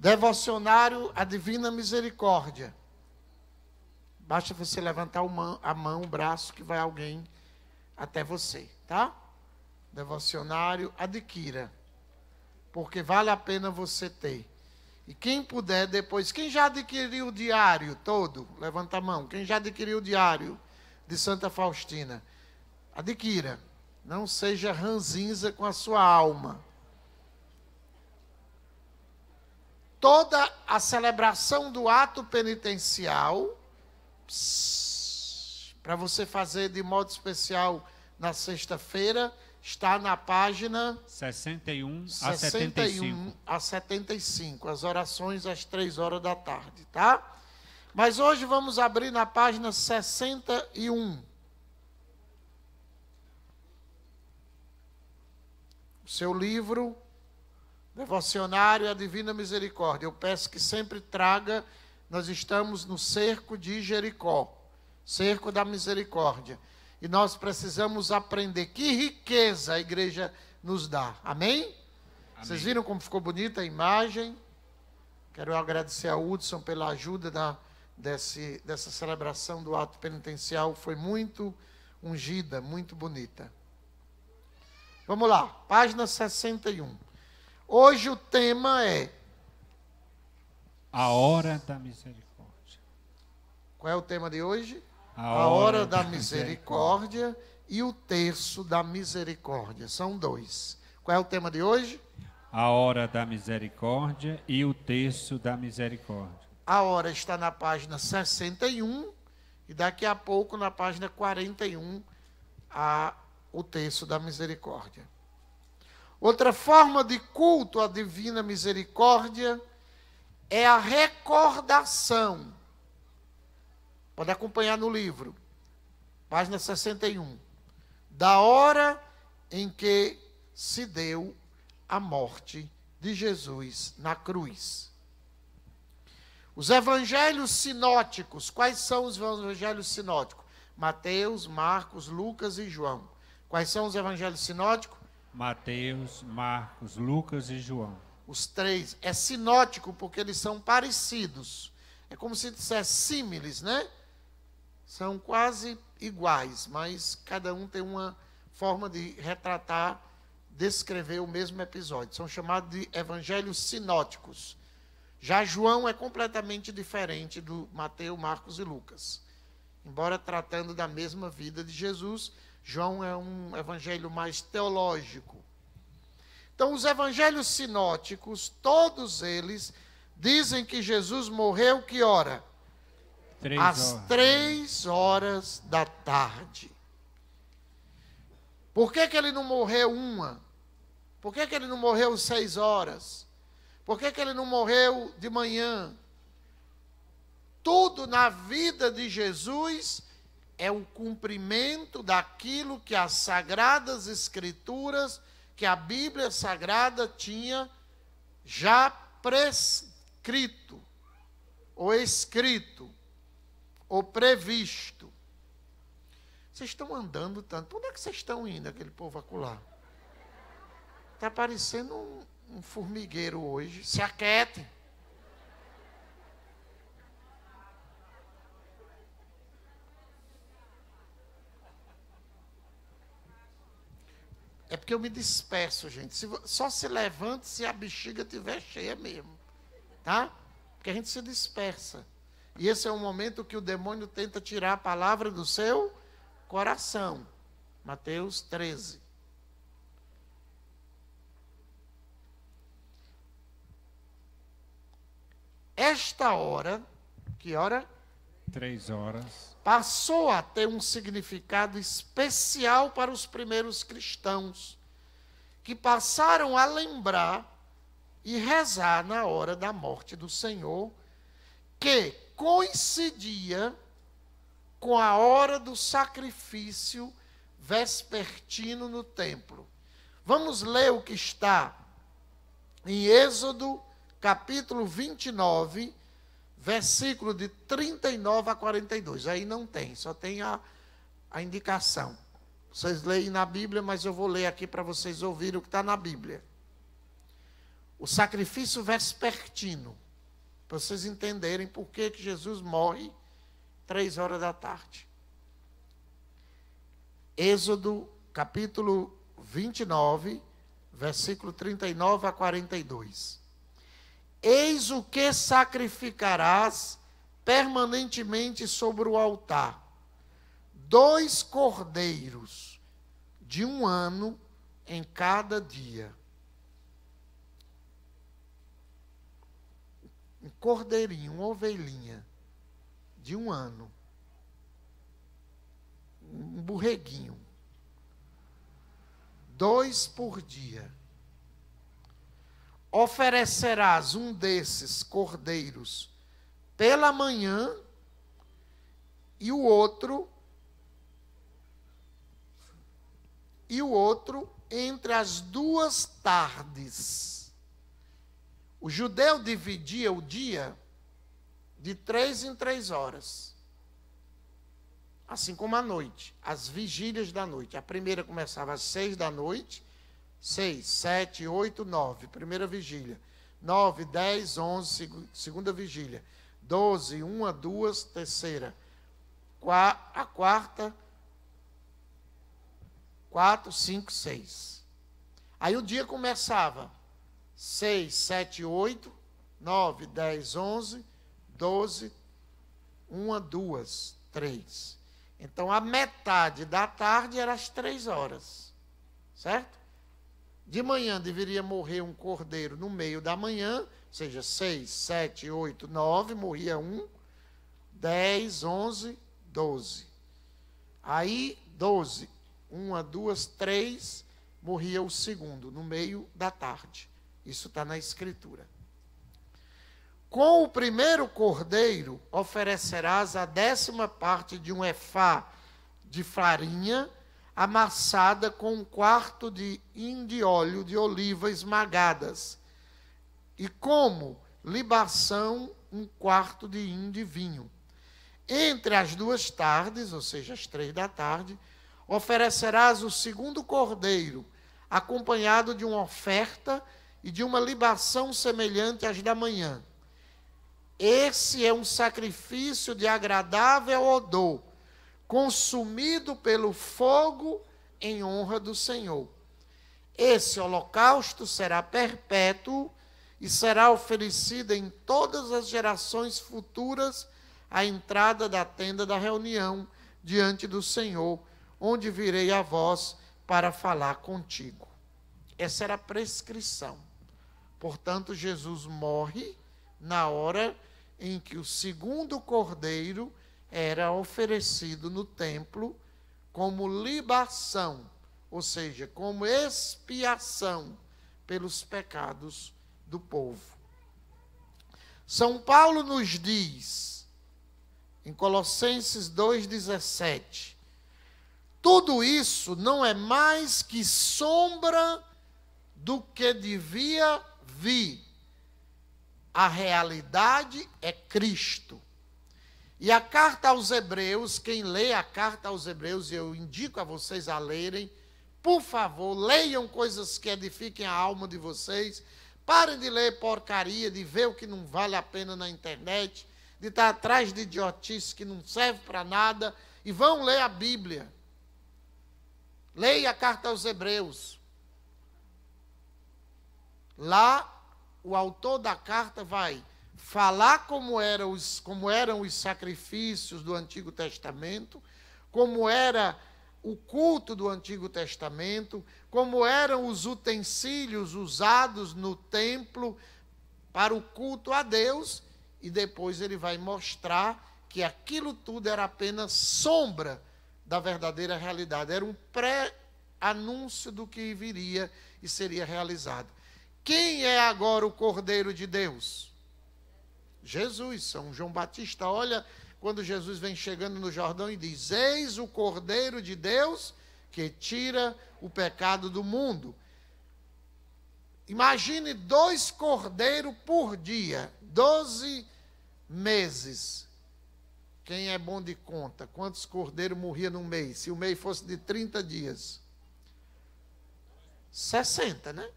Devocionário à Divina Misericórdia. Basta você levantar a mão, o braço, que vai alguém até você, tá? Devocionário, adquira. Porque vale a pena você ter. E quem puder depois, quem já adquiriu o diário todo, levanta a mão. Quem já adquiriu o diário de Santa Faustina, adquira. Não seja ranzinza com a sua alma. toda a celebração do ato penitencial, para você fazer de modo especial na sexta-feira, está na página 61 a 71 a 75, as orações às três horas da tarde, tá? Mas hoje vamos abrir na página 61. O seu livro Devocionário à é Divina Misericórdia. Eu peço que sempre traga. Nós estamos no cerco de Jericó, cerco da misericórdia. E nós precisamos aprender que riqueza a igreja nos dá. Amém? Amém? Vocês viram como ficou bonita a imagem? Quero agradecer a Hudson pela ajuda da, desse, dessa celebração do ato penitencial. Foi muito ungida, muito bonita. Vamos lá, página 61. Hoje o tema é. A hora da misericórdia. Qual é o tema de hoje? A, hora, a hora da, da misericórdia, misericórdia e o terço da misericórdia. São dois. Qual é o tema de hoje? A hora da misericórdia e o terço da misericórdia. A hora está na página 61 e daqui a pouco na página 41 a o terço da misericórdia. Outra forma de culto à divina misericórdia é a recordação. Pode acompanhar no livro, página 61. Da hora em que se deu a morte de Jesus na cruz. Os evangelhos sinóticos, quais são os evangelhos sinóticos? Mateus, Marcos, Lucas e João. Quais são os evangelhos sinóticos? Mateus, Marcos, Lucas e João. Os três. É sinótico porque eles são parecidos. É como se dissesse símiles, né? São quase iguais, mas cada um tem uma forma de retratar, descrever o mesmo episódio. São chamados de evangelhos sinóticos. Já João é completamente diferente do Mateus, Marcos e Lucas. Embora tratando da mesma vida de Jesus, João é um evangelho mais teológico. Então, os evangelhos sinóticos, todos eles, dizem que Jesus morreu que hora? Três Às horas. três horas da tarde. Por que, que ele não morreu uma? Por que, que ele não morreu seis horas? Por que, que ele não morreu de manhã? Tudo na vida de Jesus é o cumprimento daquilo que as sagradas escrituras, que a Bíblia Sagrada tinha já prescrito, ou escrito, ou previsto. Vocês estão andando tanto. Onde é que vocês estão indo, aquele povo acular? Está parecendo um, um formigueiro hoje. Se aquietem. É porque eu me disperso, gente. Se, só se levante se a bexiga estiver cheia mesmo. Tá? Porque a gente se dispersa. E esse é o momento que o demônio tenta tirar a palavra do seu coração. Mateus 13. Esta hora, que hora? Três horas. Passou a ter um significado especial para os primeiros cristãos, que passaram a lembrar e rezar na hora da morte do Senhor, que coincidia com a hora do sacrifício vespertino no templo. Vamos ler o que está em Êxodo, capítulo 29, versículo de 39 a 42. Aí não tem, só tem a, a indicação. Vocês leem na Bíblia, mas eu vou ler aqui para vocês ouvirem o que está na Bíblia. O sacrifício vespertino, para vocês entenderem por que, que Jesus morre três horas da tarde. Êxodo, capítulo 29, versículo 39 a 42. Eis o que sacrificarás permanentemente sobre o altar: dois cordeiros de um ano em cada dia. Um cordeirinho, uma ovelhinha de um ano. Um borreguinho. Dois por dia oferecerás um desses cordeiros pela manhã e o outro e o outro entre as duas tardes. O judeu dividia o dia de três em três horas, assim como a noite, as vigílias da noite. A primeira começava às seis da noite, 6, 7, 8, 9, primeira vigília. 9, 10, 11, segunda vigília. 12, 1 a 2, terceira. A quarta, 4, 5, 6. Aí o dia começava 6, 7, 8, 9, 10, 11, 12, 1 a 2, 3. Então a metade da tarde era às 3 horas. Certo? De manhã deveria morrer um cordeiro no meio da manhã, ou seja, 6, 7, 8, 9, morria um, 10, 11, 12. Aí, 12, 1, 2, 3, morria o segundo, no meio da tarde. Isso está na Escritura. Com o primeiro cordeiro, oferecerás a décima parte de um efá de farinha amassada com um quarto de hin de óleo de oliva esmagadas, e como libação um quarto de hin de vinho. Entre as duas tardes, ou seja, as três da tarde, oferecerás o segundo cordeiro, acompanhado de uma oferta e de uma libação semelhante às da manhã. Esse é um sacrifício de agradável odor, consumido pelo fogo em honra do Senhor. Esse holocausto será perpétuo e será oferecido em todas as gerações futuras à entrada da tenda da reunião diante do Senhor, onde virei a vós para falar contigo. Essa era a prescrição. Portanto, Jesus morre na hora em que o segundo cordeiro era oferecido no templo como libação, ou seja, como expiação pelos pecados do povo. São Paulo nos diz, em Colossenses 2,17, tudo isso não é mais que sombra do que devia vir. A realidade é Cristo. E a carta aos Hebreus, quem lê a carta aos Hebreus, e eu indico a vocês a lerem, por favor, leiam coisas que edifiquem a alma de vocês. Parem de ler porcaria, de ver o que não vale a pena na internet, de estar atrás de idiotice que não serve para nada, e vão ler a Bíblia. Leia a carta aos Hebreus. Lá, o autor da carta vai falar como, era os, como eram os sacrifícios do Antigo Testamento, como era o culto do Antigo Testamento, como eram os utensílios usados no templo para o culto a Deus, e depois ele vai mostrar que aquilo tudo era apenas sombra da verdadeira realidade, era um pré-anúncio do que viria e seria realizado. Quem é agora o Cordeiro de Deus? Jesus, São João Batista olha quando Jesus vem chegando no Jordão e diz: Eis o Cordeiro de Deus que tira o pecado do mundo. Imagine dois cordeiros por dia, doze meses. Quem é bom de conta? Quantos cordeiros morria num mês? Se o mês fosse de 30 dias? 60, né?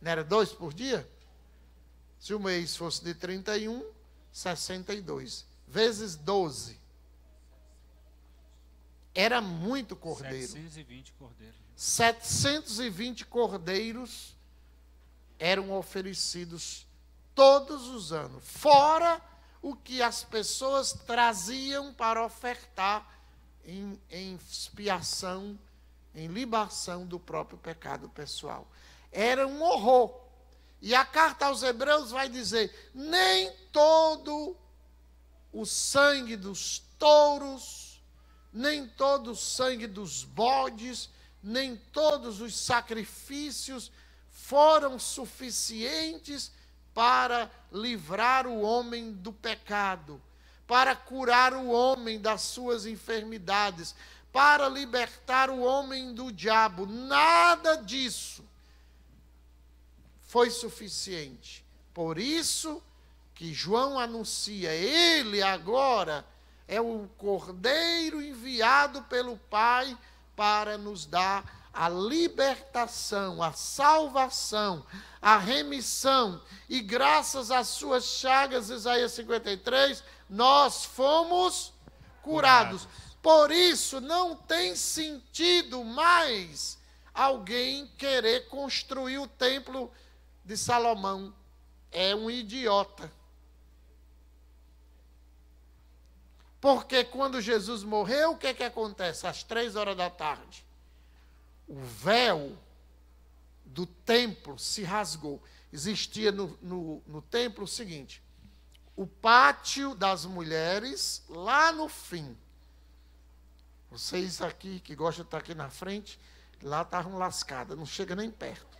Não era dois por dia? Se o mês fosse de 31, 62. Vezes 12. Era muito cordeiro. 720 cordeiros. 720 cordeiros eram oferecidos todos os anos, fora o que as pessoas traziam para ofertar em, em expiação, em libação do próprio pecado pessoal. Era um horror e a carta aos Hebreus vai dizer: nem todo o sangue dos touros, nem todo o sangue dos bodes, nem todos os sacrifícios foram suficientes para livrar o homem do pecado, para curar o homem das suas enfermidades, para libertar o homem do diabo. Nada disso foi suficiente. Por isso que João anuncia, ele agora é o cordeiro enviado pelo Pai para nos dar a libertação, a salvação, a remissão. E graças às suas chagas, Isaías 53, nós fomos curados. Por isso não tem sentido mais alguém querer construir o templo de Salomão é um idiota. Porque quando Jesus morreu, o que é que acontece? Às três horas da tarde, o véu do templo se rasgou. Existia no, no, no templo o seguinte: o pátio das mulheres lá no fim. Vocês aqui que gostam de estar aqui na frente, lá estavam lascadas, não chega nem perto.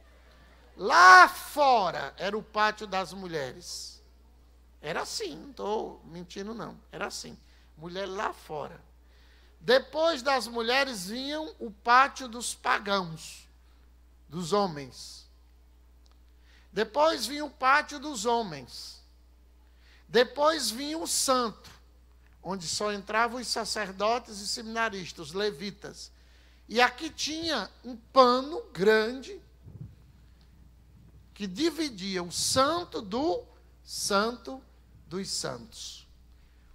Lá fora era o pátio das mulheres. Era assim, não estou mentindo, não. Era assim. Mulher lá fora. Depois das mulheres vinham o pátio dos pagãos, dos homens. Depois vinha o pátio dos homens. Depois vinha o santo, onde só entravam os sacerdotes e seminaristas, os levitas. E aqui tinha um pano grande que dividia o santo do santo dos santos.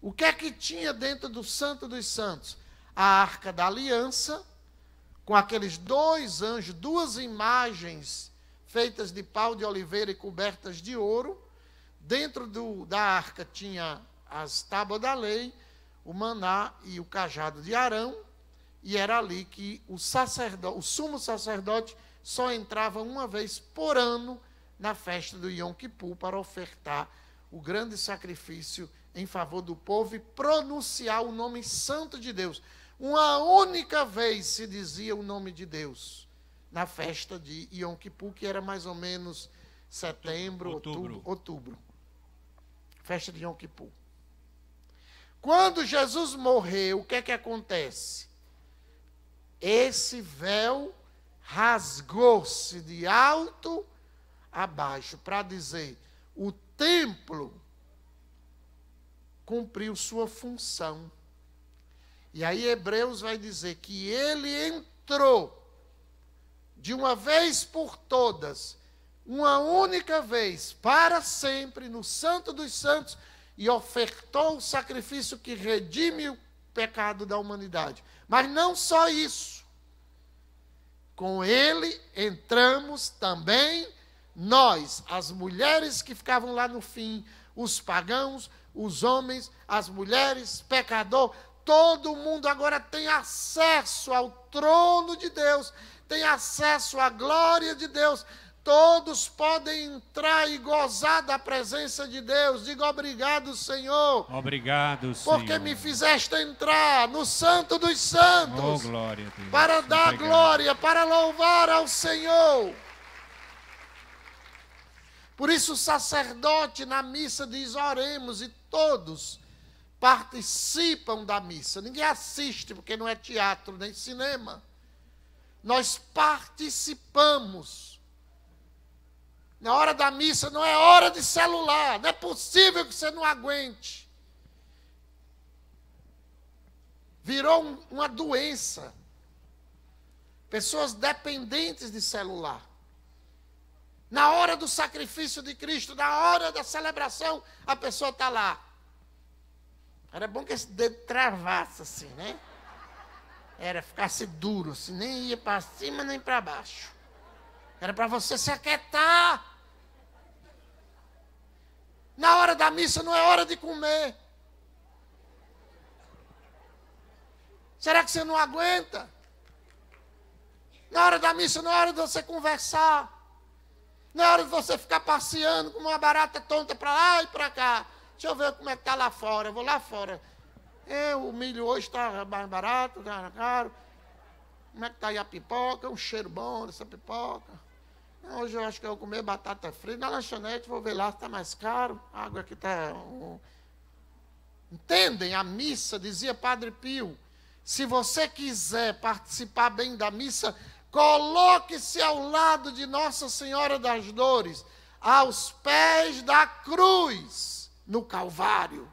O que é que tinha dentro do santo dos santos? A arca da aliança, com aqueles dois anjos, duas imagens feitas de pau de oliveira e cobertas de ouro. Dentro do, da arca tinha as tábuas da lei, o maná e o cajado de Arão, e era ali que o, sacerdote, o sumo sacerdote só entrava uma vez por ano na festa do Yom Kippur para ofertar o grande sacrifício em favor do povo e pronunciar o nome santo de Deus. Uma única vez se dizia o nome de Deus na festa de Yom Kippur, que era mais ou menos setembro, outubro. outubro. outubro. Festa de Yom Kippur. Quando Jesus morreu, o que é que acontece? Esse véu rasgou-se de alto a abaixo para dizer: o templo cumpriu sua função. E aí Hebreus vai dizer que ele entrou de uma vez por todas, uma única vez, para sempre, no Santo dos Santos, e ofertou o sacrifício que redime o pecado da humanidade. Mas não só isso. Com ele entramos também nós, as mulheres que ficavam lá no fim, os pagãos, os homens, as mulheres, pecador, todo mundo agora tem acesso ao trono de Deus, tem acesso à glória de Deus. Todos podem entrar e gozar da presença de Deus. Digo obrigado, Senhor. Obrigado, Senhor. Porque me fizeste entrar no Santo dos Santos. Oh, glória a Deus. Para dar obrigado. glória, para louvar ao Senhor. Por isso, o sacerdote na missa diz: oremos, e todos participam da missa. Ninguém assiste, porque não é teatro nem cinema. Nós participamos. Na hora da missa não é hora de celular, não é possível que você não aguente. Virou uma doença. Pessoas dependentes de celular. Na hora do sacrifício de Cristo, na hora da celebração, a pessoa está lá. Era bom que esse dedo travasse assim, né? Era ficasse duro, assim, nem ia para cima nem para baixo. Era para você se aquietar. Na hora da missa não é hora de comer. Será que você não aguenta? Na hora da missa não é hora de você conversar. Na é hora de você ficar passeando com uma barata tonta para lá e para cá. Deixa eu ver como é que está lá fora. Eu vou lá fora. É, o milho hoje está mais barato, está caro. Como é que está aí a pipoca? É um cheiro bom dessa pipoca. Hoje eu acho que eu vou comer batata frita. Na lanchonete vou ver lá se está mais caro. A água aqui está. Entendem? A missa, dizia Padre Pio. Se você quiser participar bem da missa, Coloque-se ao lado de Nossa Senhora das Dores, aos pés da cruz, no Calvário.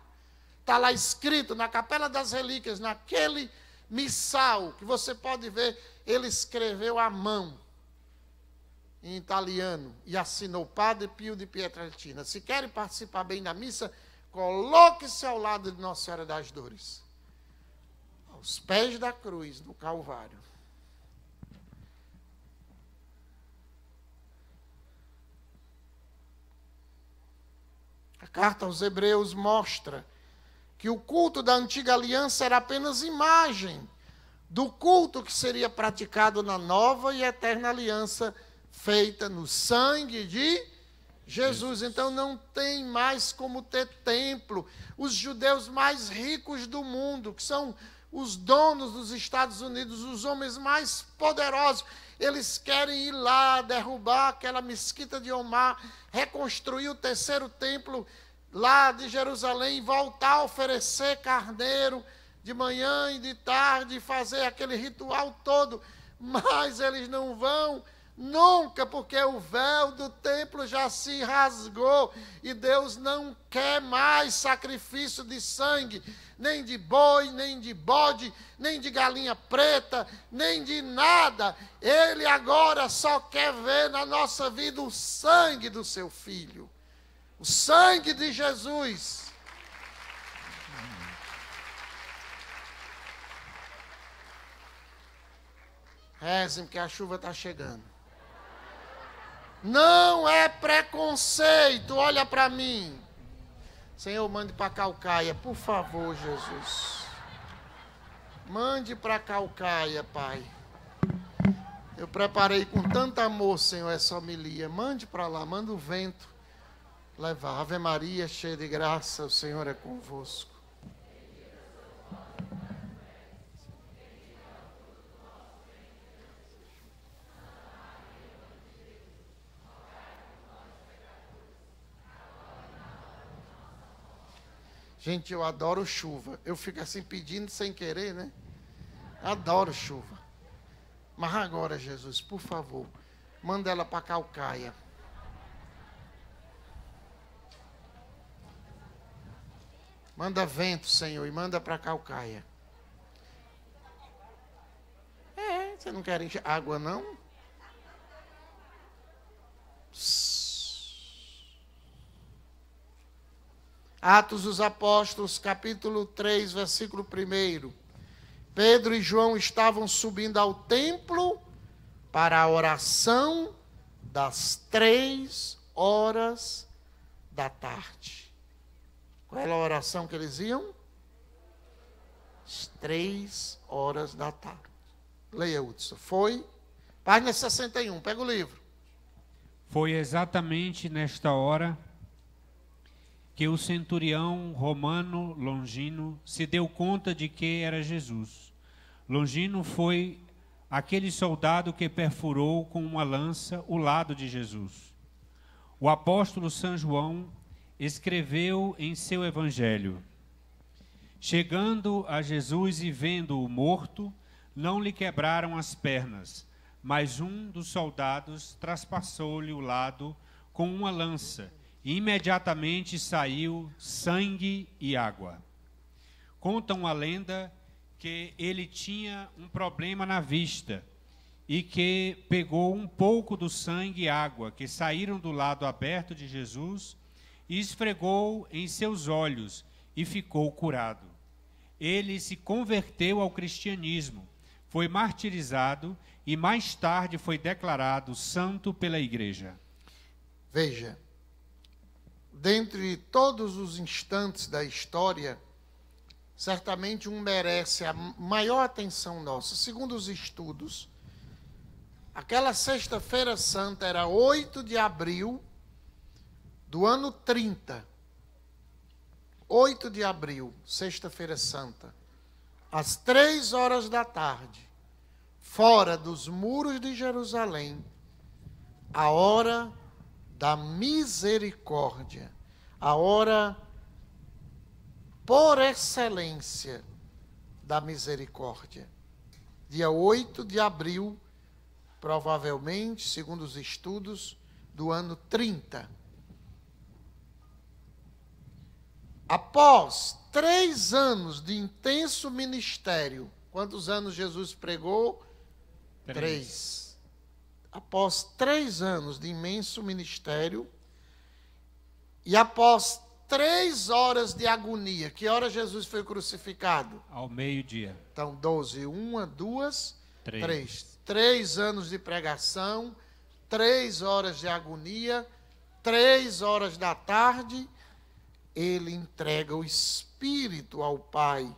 Está lá escrito na Capela das Relíquias, naquele missal que você pode ver, ele escreveu à mão em italiano e assinou Padre Pio de Pietrelcina. Se querem participar bem da missa, coloque-se ao lado de Nossa Senhora das Dores, aos pés da cruz, no Calvário. A carta aos Hebreus mostra que o culto da antiga aliança era apenas imagem do culto que seria praticado na nova e eterna aliança feita no sangue de Jesus. Então não tem mais como ter templo. Os judeus mais ricos do mundo, que são os donos dos Estados Unidos, os homens mais poderosos, eles querem ir lá derrubar aquela mesquita de Omar, reconstruir o terceiro templo lá de Jerusalém, voltar a oferecer carneiro de manhã e de tarde, fazer aquele ritual todo, mas eles não vão Nunca, porque o véu do templo já se rasgou e Deus não quer mais sacrifício de sangue, nem de boi, nem de bode, nem de galinha preta, nem de nada. Ele agora só quer ver na nossa vida o sangue do seu filho, o sangue de Jesus. Rezem, que a chuva está chegando. Não é preconceito, olha para mim. Senhor, mande para Calcaia, por favor, Jesus. Mande para Calcaia, Pai. Eu preparei com tanto amor, Senhor, essa homilia. Mande para lá, manda o vento levar. Ave Maria, cheia de graça, o Senhor é convosco. Gente, eu adoro chuva. Eu fico assim pedindo sem querer, né? Adoro chuva. Mas agora, Jesus, por favor, manda ela para Calcaia. Manda vento, Senhor, e manda para Calcaia. É, você não quer encher água, não? Psst. Atos dos Apóstolos, capítulo 3, versículo 1. Pedro e João estavam subindo ao templo para a oração das três horas da tarde. Qual era a oração que eles iam? três horas da tarde. Leia, Hudson. Foi? Página 61, pega o livro. Foi exatamente nesta hora que o centurião romano Longino se deu conta de que era Jesus. Longino foi aquele soldado que perfurou com uma lança o lado de Jesus. O apóstolo São João escreveu em seu evangelho: Chegando a Jesus e vendo-o morto, não lhe quebraram as pernas, mas um dos soldados traspassou-lhe o lado com uma lança imediatamente saiu sangue e água. Contam a lenda que ele tinha um problema na vista e que pegou um pouco do sangue e água que saíram do lado aberto de Jesus e esfregou em seus olhos e ficou curado. Ele se converteu ao cristianismo, foi martirizado e mais tarde foi declarado santo pela igreja. Veja, dentre todos os instantes da história, certamente um merece a maior atenção nossa. Segundo os estudos, aquela Sexta-feira Santa era 8 de abril do ano 30. 8 de abril, Sexta-feira Santa, às três horas da tarde, fora dos muros de Jerusalém, a hora da misericórdia, a hora por excelência da misericórdia. Dia 8 de abril, provavelmente, segundo os estudos, do ano 30. Após três anos de intenso ministério, quantos anos Jesus pregou? Três. três após três anos de imenso ministério e após três horas de agonia. Que hora Jesus foi crucificado? Ao meio-dia. Então, doze. Uma, duas, três. três. Três anos de pregação, três horas de agonia, três horas da tarde. Ele entrega o Espírito ao Pai,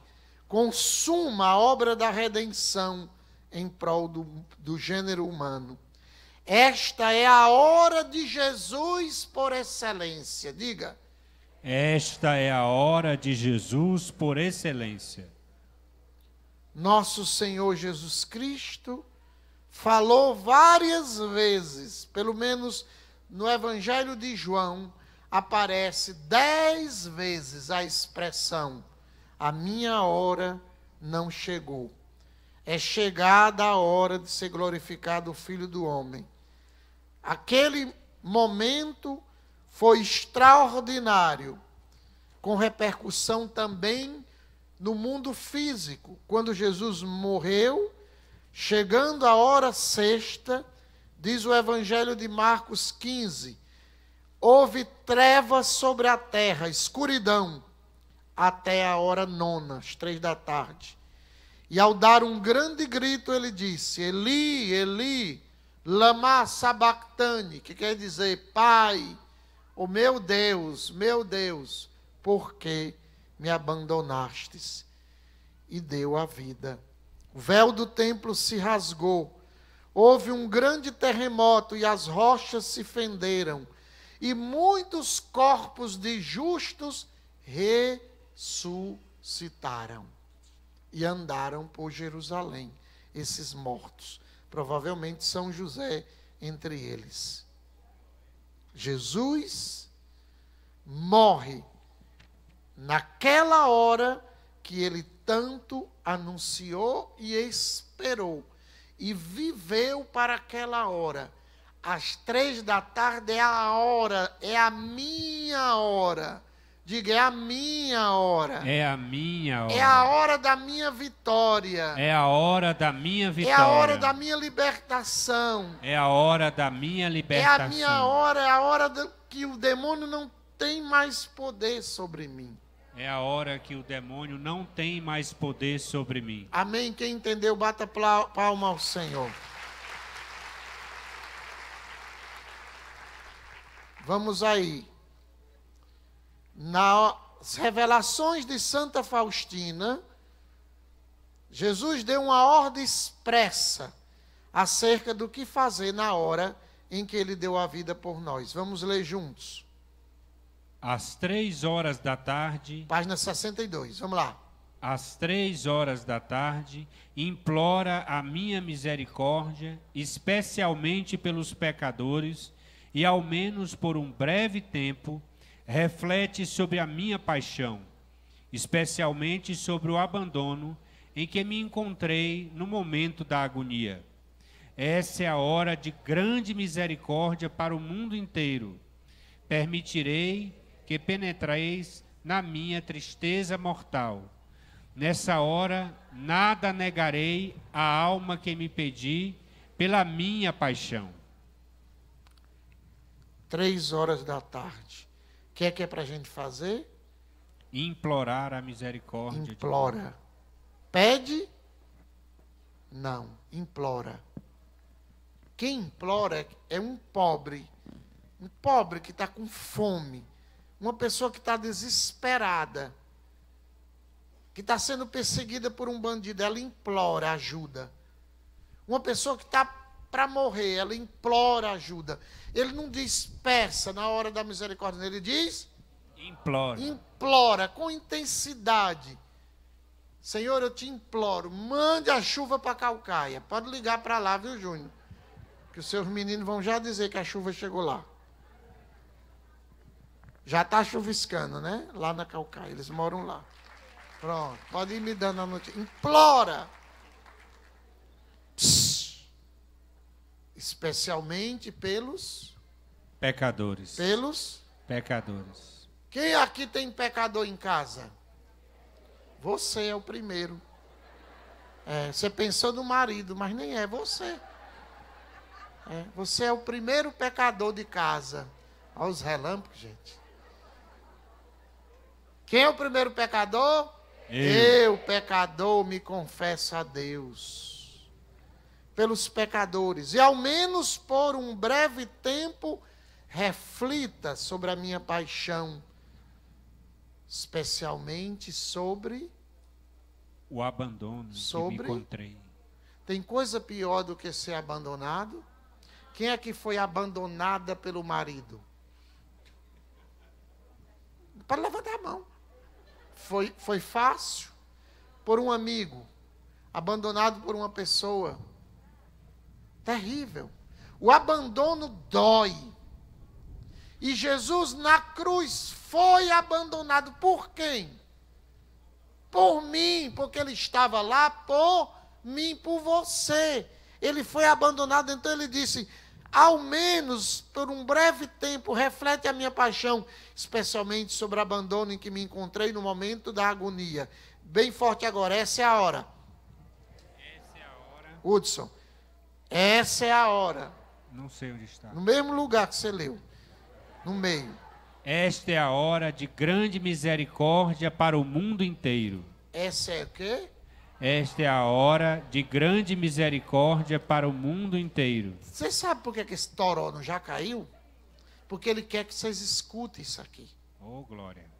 consuma a obra da redenção em prol do, do gênero humano. Esta é a hora de Jesus por excelência. Diga. Esta é a hora de Jesus por excelência. Nosso Senhor Jesus Cristo falou várias vezes, pelo menos no Evangelho de João, aparece dez vezes a expressão: a minha hora não chegou. É chegada a hora de ser glorificado o Filho do Homem. Aquele momento foi extraordinário, com repercussão também no mundo físico. Quando Jesus morreu, chegando a hora sexta, diz o Evangelho de Marcos 15: houve trevas sobre a terra, escuridão, até a hora nona, às três da tarde. E ao dar um grande grito, ele disse: Eli, Eli, Lama sabactani, que quer dizer, Pai, o oh meu Deus, meu Deus, por que me abandonastes? E deu a vida. O véu do templo se rasgou. Houve um grande terremoto e as rochas se fenderam, e muitos corpos de justos ressuscitaram e andaram por Jerusalém, esses mortos provavelmente São José entre eles. Jesus morre naquela hora que ele tanto anunciou e esperou, e viveu para aquela hora. Às três da tarde é a hora, é a minha hora Diga, é a minha hora. É a minha hora. É a hora da minha vitória. É a hora da minha vitória. É a hora da minha libertação. É a hora da minha libertação. É a minha hora, é a hora do, que o demônio não tem mais poder sobre mim. É a hora que o demônio não tem mais poder sobre mim. Amém. Quem entendeu, bata palma ao Senhor. Vamos aí nas revelações de Santa Faustina, Jesus deu uma ordem expressa acerca do que fazer na hora em que ele deu a vida por nós. Vamos ler juntos. Às três horas da tarde. Página 62, vamos lá. Às três horas da tarde, implora a minha misericórdia, especialmente pelos pecadores, e ao menos por um breve tempo reflete sobre a minha paixão, especialmente sobre o abandono em que me encontrei no momento da agonia. Essa é a hora de grande misericórdia para o mundo inteiro. Permitirei que penetreis na minha tristeza mortal. Nessa hora, nada negarei à alma que me pedi pela minha paixão. Três horas da tarde que é que é para a gente fazer? Implorar a misericórdia. Implora. Pede? Não, implora. Quem implora é um pobre. Um pobre que está com fome. Uma pessoa que está desesperada. Que está sendo perseguida por um bandido. Ela implora ajuda. Uma pessoa que está para morrer, ela implora ajuda. Ele não diz peça na hora da misericórdia, ele diz: implora. Implora com intensidade. Senhor, eu te imploro, mande a chuva para Calcaia. Pode ligar para lá, viu, Júnior? Que os seus meninos vão já dizer que a chuva chegou lá. Já está chuviscando, né? Lá na Calcaia, eles moram lá. Pronto, pode ir me dando a notícia. Implora. Psst especialmente pelos pecadores. Pelos pecadores. Quem aqui tem pecador em casa? Você é o primeiro. É, você pensou no marido, mas nem é você. É, você é o primeiro pecador de casa. Olha os relâmpagos, gente. Quem é o primeiro pecador? Eu, Eu pecador, me confesso a Deus pelos pecadores, e ao menos por um breve tempo reflita sobre a minha paixão, especialmente sobre o abandono sobre, que me encontrei. Tem coisa pior do que ser abandonado? Quem é que foi abandonada pelo marido? Para levantar a mão. Foi, foi fácil? Por um amigo, abandonado por uma pessoa, terrível. O abandono dói. E Jesus na cruz foi abandonado por quem? Por mim, porque ele estava lá por mim, por você. Ele foi abandonado, então ele disse: ao menos por um breve tempo, reflete a minha paixão, especialmente sobre o abandono em que me encontrei no momento da agonia. Bem forte agora, essa é a hora. Essa é a hora. Hudson. Essa é a hora. Não sei onde está. No mesmo lugar que você leu. No meio. Esta é a hora de grande misericórdia para o mundo inteiro. Essa é o quê? Esta é a hora de grande misericórdia para o mundo inteiro. Você sabe por que, que esse toró não já caiu? Porque ele quer que vocês escutem isso aqui. Oh, glória.